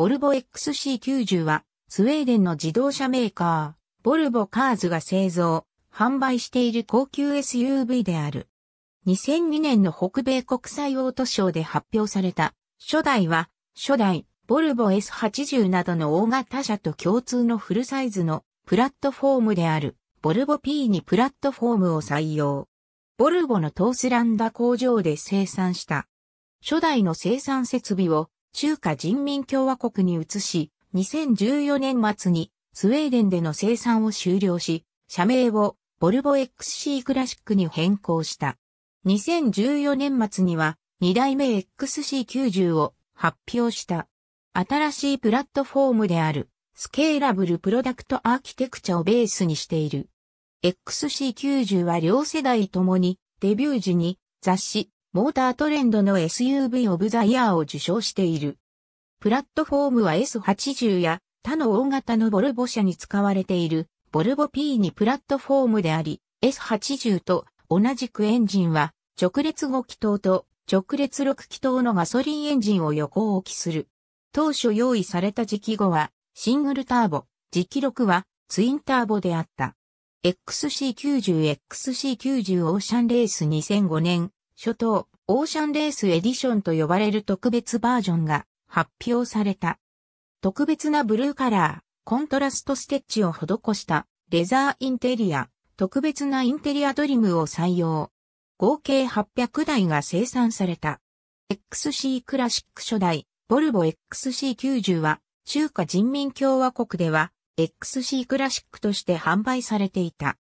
ボルボ XC90 は、スウェーデンの自動車メーカー、ボルボカーズが製造、販売している高級 SUV である。2002年の北米国際オートショーで発表された、初代は、初代、ボルボ S80 などの大型車と共通のフルサイズのプラットフォームである、ボルボ P にプラットフォームを採用。ボルボのトースランダ工場で生産した。初代の生産設備を中華人民共和国に移し、2014年末にスウェーデンでの生産を終了し、社名をボルボ XC クラシックに変更した。2014年末には2代目 XC90 を発表した。新しいプラットフォームであるスケーラブルプロダクトアーキテクチャをベースにしている。XC90 は両世代ともにデビュー時に雑誌モータートレンドの SUV オブザイヤーを受賞している。プラットフォームは S80 や他の大型のボルボ車に使われているボルボ P2 プラットフォームであり、S80 と同じくエンジンは直列5気筒と直列6気筒のガソリンエンジンを横置きする。当初用意された時期後はシングルターボ、時期6はツインターボであった。XC90、XC90 オーシャンレース2005年初頭、オーシャンレースエディションと呼ばれる特別バージョンが発表された。特別なブルーカラー、コントラストステッチを施したレザーインテリア、特別なインテリアドリムを採用。合計800台が生産された。XC クラシック初代、ボルボ XC90 は、中華人民共和国では、XC クラシックとして販売されていた。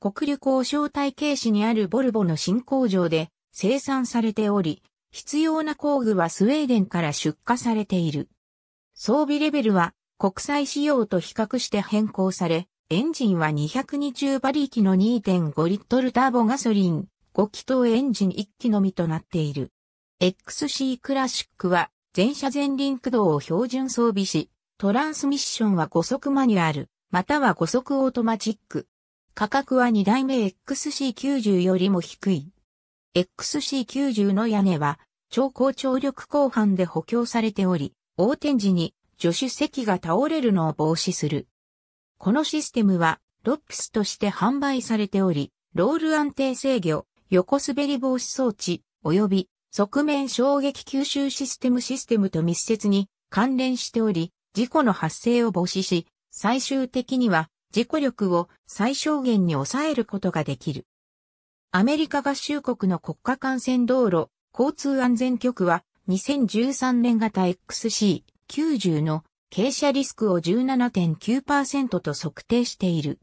国旅交渉体系市にあるボルボの新工場で生産されており、必要な工具はスウェーデンから出荷されている。装備レベルは国際仕様と比較して変更され、エンジンは220馬力の2.5リットルターボガソリン、5気筒エンジン1機のみとなっている。XC クラシックは全車全輪駆動を標準装備し、トランスミッションは5速マニュアル、または5速オートマチック。価格は2代目 XC90 よりも低い。XC90 の屋根は超高張力鋼板で補強されており、横転時に助手席が倒れるのを防止する。このシステムはロップスとして販売されており、ロール安定制御、横滑り防止装置、及び側面衝撃吸収システムシステムと密接に関連しており、事故の発生を防止し、最終的には事故力を最小限に抑えることができる。アメリカ合衆国の国家幹線道路交通安全局は2013年型 XC90 の傾斜リスクを17.9%と測定している。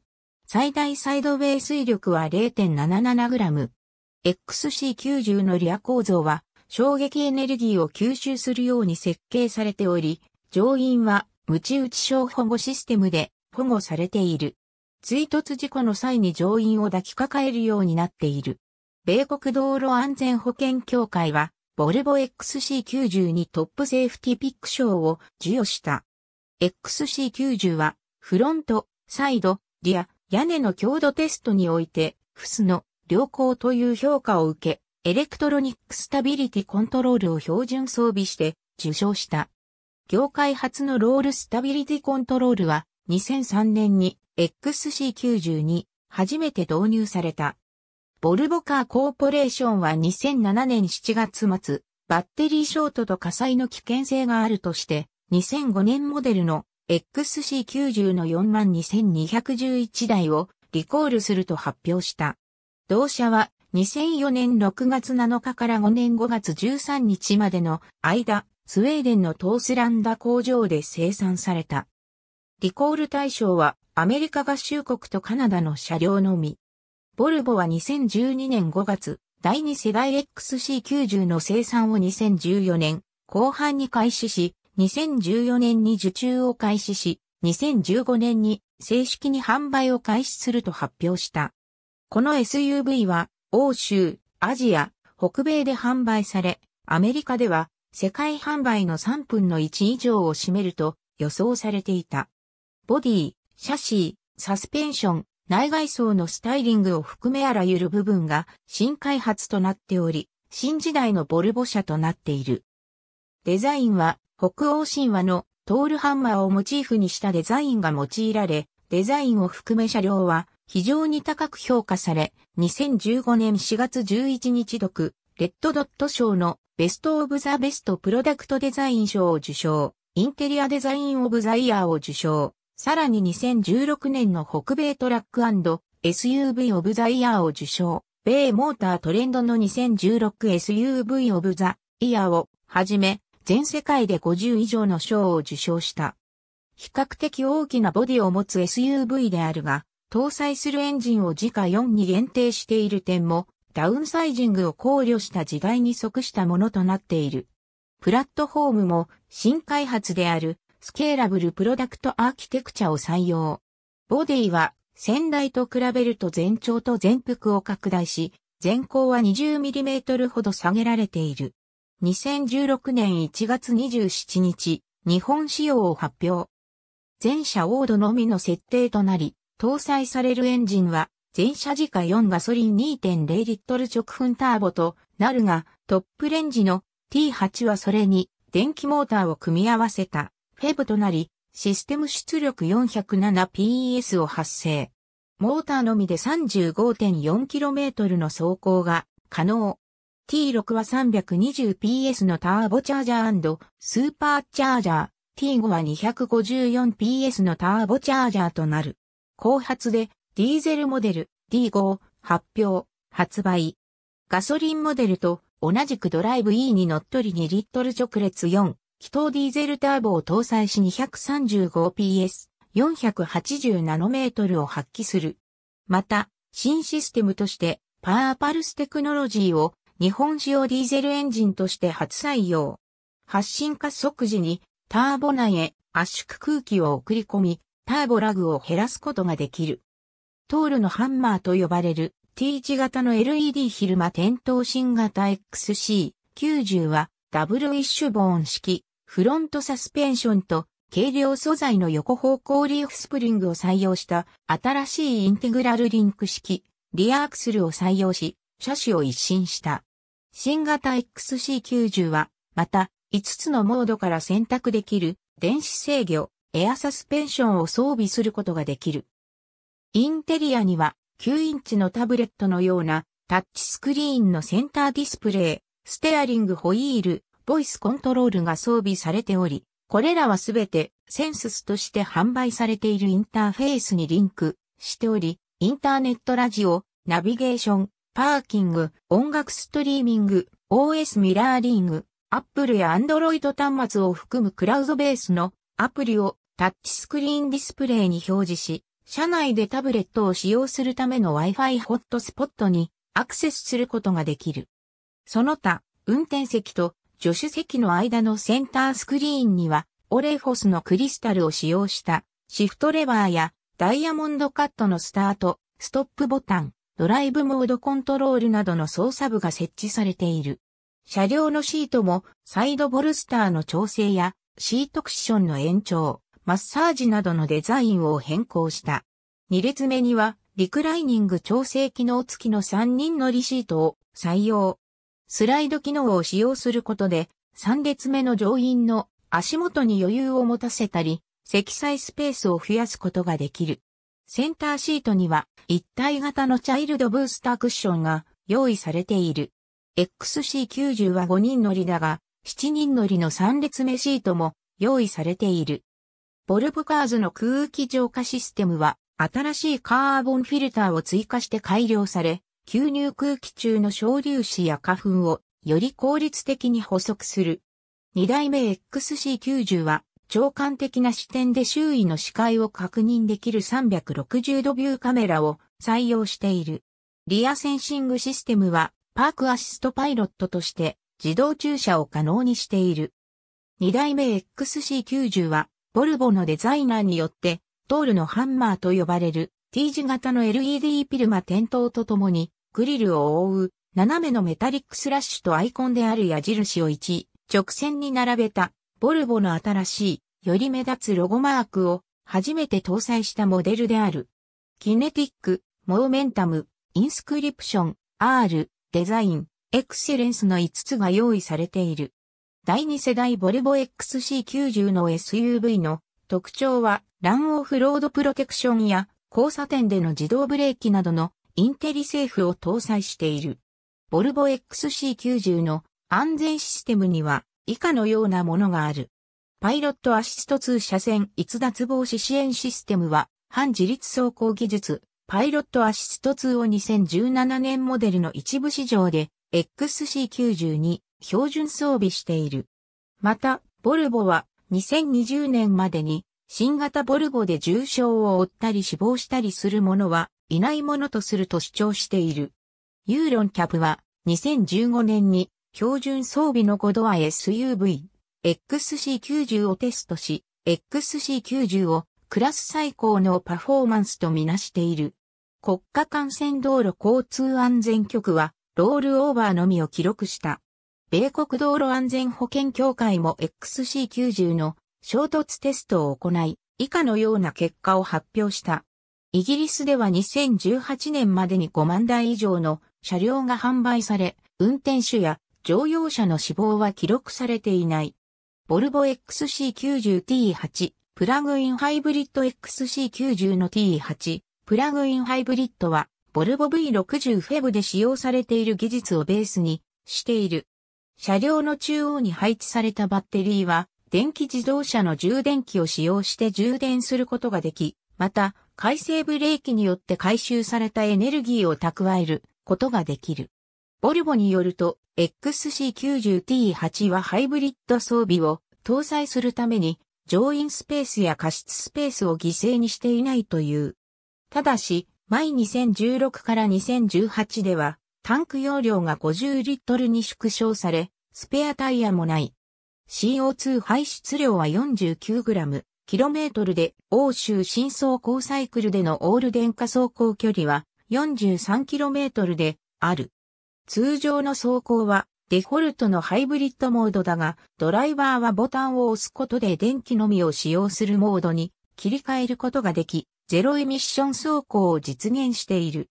最大サイドウェイ水力は 0.77g。XC90 のリア構造は衝撃エネルギーを吸収するように設計されており、乗員は無知打ち小保護システムで保護されている。追突事故の際に乗員を抱きかかえるようになっている。米国道路安全保険協会は、ボルボ x c 9 0にトップセーフティピック賞を授与した。XC90 は、フロント、サイド、リア、屋根の強度テストにおいて、フスの良好という評価を受け、エレクトロニックスタビリティコントロールを標準装備して受賞した。業界初のロールスタビリティコントロールは2003年に XC92 初めて導入された。ボルボカーコーポレーションは2007年7月末、バッテリーショートと火災の危険性があるとして、2005年モデルの XC90 の42,211台をリコールすると発表した。同社は2004年6月7日から5年5月13日までの間、スウェーデンのトースランダ工場で生産された。リコール対象はアメリカ合衆国とカナダの車両のみ。ボルボは2012年5月、第2世代 XC90 の生産を2014年後半に開始し、2014年に受注を開始し、2015年に正式に販売を開始すると発表した。この SUV は欧州、アジア、北米で販売され、アメリカでは世界販売の3分の1以上を占めると予想されていた。ボディ、シャシー、サスペンション、内外装のスタイリングを含めあらゆる部分が新開発となっており、新時代のボルボ車となっている。デザインは北欧神話のトールハンマーをモチーフにしたデザインが用いられ、デザインを含め車両は非常に高く評価され、2015年4月11日読、レッドドット賞のベストオブザベストプロダクトデザイン賞を受賞、インテリアデザインオブザイヤーを受賞、さらに2016年の北米トラック &SUV オブザイヤーを受賞、米モータートレンドの 2016SUV オブザイヤーをはじめ、全世界で50以上の賞を受賞した。比較的大きなボディを持つ SUV であるが、搭載するエンジンを時価4に限定している点も、ダウンサイジングを考慮した時代に即したものとなっている。プラットフォームも新開発であるスケーラブルプロダクトアーキテクチャを採用。ボディは先代と比べると全長と全幅を拡大し、全高は 20mm ほど下げられている。2016年1月27日、日本仕様を発表。全車オードのみの設定となり、搭載されるエンジンは、全車時価4ガソリン2.0リットル直噴ターボとなるが、トップレンジの T8 はそれに電気モーターを組み合わせた。フェブとなり、システム出力 407PS を発生。モーターのみで 35.4km の走行が可能。T6 は 320PS のターボチャージャースーパーチャージャー、T5 は 254PS のターボチャージャーとなる。後発でディーゼルモデル D5 発表、発売。ガソリンモデルと同じくドライブ E に乗っ取り2リットル直列4、気筒ディーゼルターボを搭載し 235PS、480ナノメートルを発揮する。また、新システムとして、パワーパルステクノロジーを日本仕様ディーゼルエンジンとして初採用。発進加速時にターボ内へ圧縮空気を送り込み、ターボラグを減らすことができる。トールのハンマーと呼ばれる T 字型の LED 昼間点灯新型 XC90 はダブルウィッシュボーン式、フロントサスペンションと軽量素材の横方向リーフスプリングを採用した新しいインテグラルリンク式、リアアクスルを採用し、車種を一新した。新型 XC90 は、また、5つのモードから選択できる電子制御、エアサスペンションを装備することができる。インテリアには9インチのタブレットのようなタッチスクリーンのセンターディスプレイ、ステアリングホイール、ボイスコントロールが装備されており、これらはすべてセンススとして販売されているインターフェースにリンクしており、インターネットラジオ、ナビゲーション、パーキング、音楽ストリーミング、OS ミラーリング、Apple や Android 端末を含むクラウドベースのアプリをタッチスクリーンディスプレイに表示し、社内でタブレットを使用するための Wi-Fi ホットスポットにアクセスすることができる。その他、運転席と助手席の間のセンタースクリーンには、オレフォスのクリスタルを使用したシフトレバーやダイヤモンドカットのスタート、ストップボタン、ドライブモードコントロールなどの操作部が設置されている。車両のシートもサイドボルスターの調整やシートクッションの延長、マッサージなどのデザインを変更した。2列目にはリクライニング調整機能付きの3人乗りシートを採用。スライド機能を使用することで、3列目の乗員の足元に余裕を持たせたり、積載スペースを増やすことができる。センターシートには一体型のチャイルドブースタークッションが用意されている。XC90 は5人乗りだが、7人乗りの3列目シートも用意されている。ボルボカーズの空気浄化システムは新しいカーボンフィルターを追加して改良され、吸入空気中の小粒子や花粉をより効率的に補足する。二代目 XC90 は長官的な視点で周囲の視界を確認できる360度ビューカメラを採用している。リアセンシングシステムはパークアシストパイロットとして自動駐車を可能にしている。二代目 XC90 はボルボのデザイナーによってトールのハンマーと呼ばれる T 字型の LED ピルマ点灯とともにグリルを覆う斜めのメタリックスラッシュとアイコンである矢印を一直線に並べたボルボの新しいより目立つロゴマークを初めて搭載したモデルである。キネティック、モーメンタム、インスクリプション、R、デザイン、エクセレンスの5つが用意されている。第2世代ボルボ XC90 の SUV の特徴はランオフロードプロテクションや交差点での自動ブレーキなどのインテリセーフを搭載している。ボルボ XC90 の安全システムには以下のようなものがある。パイロットアシスト2車線逸脱防止支援システムは、半自立走行技術、パイロットアシスト2を2017年モデルの一部市場で XC90 に標準装備している。また、ボルボは2020年までに新型ボルボで重傷を負ったり死亡したりするものはいないものとすると主張している。ユーロンキャブは2015年に標準装備の5ドア SUV、XC90 をテストし、XC90 をクラス最高のパフォーマンスとみなしている。国家幹線道路交通安全局はロールオーバーのみを記録した。米国道路安全保険協会も XC90 の衝突テストを行い、以下のような結果を発表した。イギリスでは2018年までに5万台以上の車両が販売され、運転手や乗用車の死亡は記録されていない。ボルボ XC90T8 プラグインハイブリッド XC90 の T8 プラグインハイブリッドはボルボ V60 フェブで使用されている技術をベースにしている。車両の中央に配置されたバッテリーは電気自動車の充電器を使用して充電することができ、また、回生ブレーキによって回収されたエネルギーを蓄えることができる。ボルボによると、XC90T8 はハイブリッド装備を搭載するために、乗員スペースや過失スペースを犠牲にしていないという。ただし、前2016から2018では、タンク容量が50リットルに縮小され、スペアタイヤもない。CO2 排出量は 49g。km で欧州新走行サイクルでのオール電化走行距離は 43km である。通常の走行はデフォルトのハイブリッドモードだが、ドライバーはボタンを押すことで電気のみを使用するモードに切り替えることができ、ゼロエミッション走行を実現している。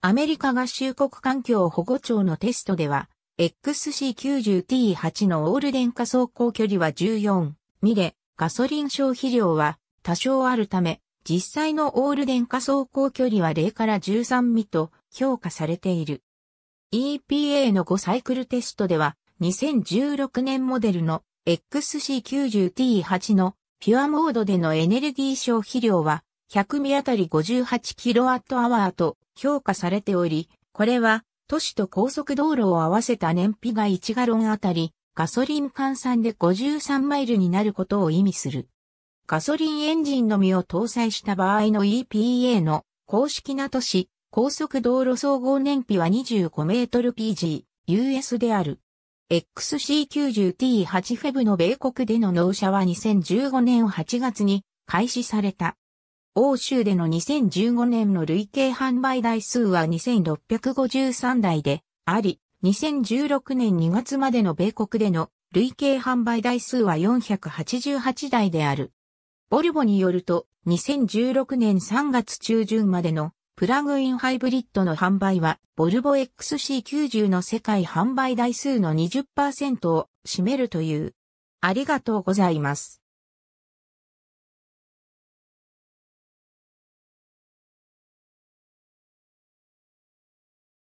アメリカ合衆国環境保護庁のテストでは、XC90T8 のオール電化走行距離は14ミで、ガソリン消費量は多少あるため、実際のオール電化走行距離は0から13ミと評価されている。EPA の5サイクルテストでは、2016年モデルの XC90T8 のピュアモードでのエネルギー消費量は100ミ当たり 58kWh と評価されており、これは都市と高速道路を合わせた燃費が1ガロンあたりガソリン換算で53マイルになることを意味する。ガソリンエンジンのみを搭載した場合の EPA の公式な都市、高速道路総合燃費は25メートル PG、US である。XC90T8 フェブの米国での納車は2015年8月に開始された。欧州での2015年の累計販売台数は2653台であり、2016年2月までの米国での累計販売台数は488台である。ボルボによると、2016年3月中旬までのプラグインハイブリッドの販売は、ボルボ XC90 の世界販売台数の20%を占めるという。ありがとうございます。